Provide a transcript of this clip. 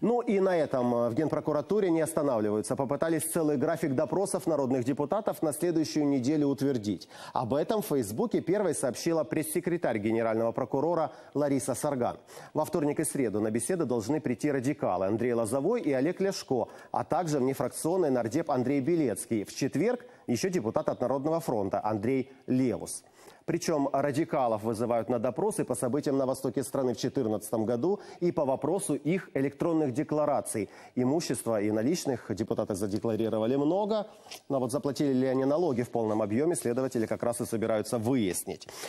Ну и на этом э, в Генпрокуратуре не останавливаются. Попытались целый график допросов народных депутатов на следующую неделю утвердить. Об этом в Фейсбуке первой сообщила пресс-секретарь генерального прокурора Лариса Сарган. Во вторник и среду на беседы должны прийти радикалы Андрей Лозовой и Олег Ляшко, а также внефракционный нардеп Андрей Белецкий. В четверг еще депутат от Народного фронта Андрей Левус. Причем радикалов вызывают на допросы по событиям на востоке страны в 2014 году и по вопросу их электронных деклараций. Имущества и наличных депутаты задекларировали много, но вот заплатили ли они налоги в полном объеме, следователи как раз и собираются выяснить.